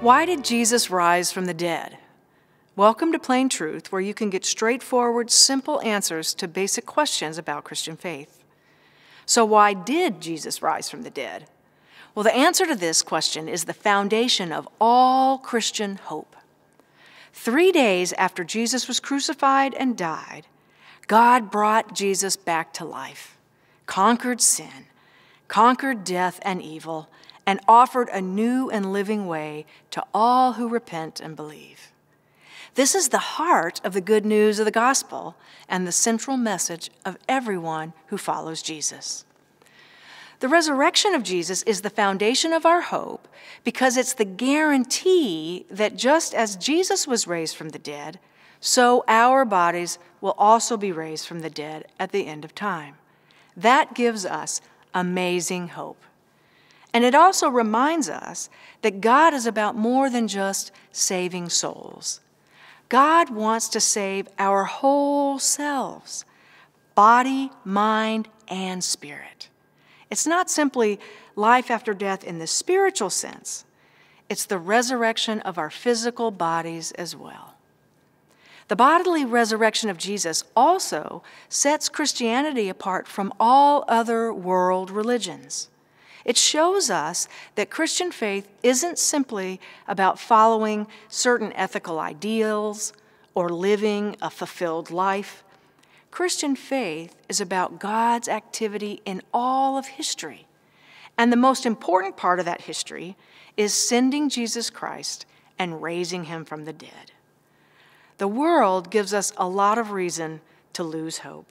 Why did Jesus rise from the dead? Welcome to Plain Truth, where you can get straightforward, simple answers to basic questions about Christian faith. So, why did Jesus rise from the dead? Well, the answer to this question is the foundation of all Christian hope. Three days after Jesus was crucified and died, God brought Jesus back to life, conquered sin, conquered death and evil, and offered a new and living way to all who repent and believe. This is the heart of the good news of the gospel and the central message of everyone who follows Jesus. The resurrection of Jesus is the foundation of our hope because it's the guarantee that just as Jesus was raised from the dead, so our bodies will also be raised from the dead at the end of time. That gives us amazing hope. And it also reminds us that God is about more than just saving souls. God wants to save our whole selves body, mind, and spirit. It's not simply life after death in the spiritual sense, it's the resurrection of our physical bodies as well. The bodily resurrection of Jesus also sets Christianity apart from all other world religions. It shows us that Christian faith isn't simply about following certain ethical ideals or living a fulfilled life. Christian faith is about God's activity in all of history. And the most important part of that history is sending Jesus Christ and raising him from the dead. The world gives us a lot of reason to lose hope.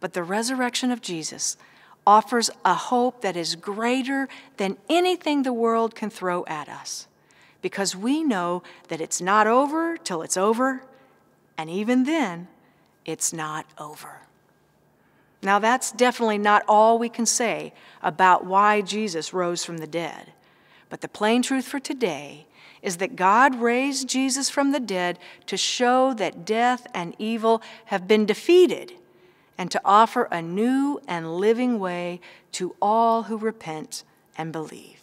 But the resurrection of Jesus offers a hope that is greater than anything the world can throw at us, because we know that it's not over till it's over, and even then, it's not over. Now, that's definitely not all we can say about why Jesus rose from the dead. But the plain truth for today is that God raised Jesus from the dead to show that death and evil have been defeated and to offer a new and living way to all who repent and believe.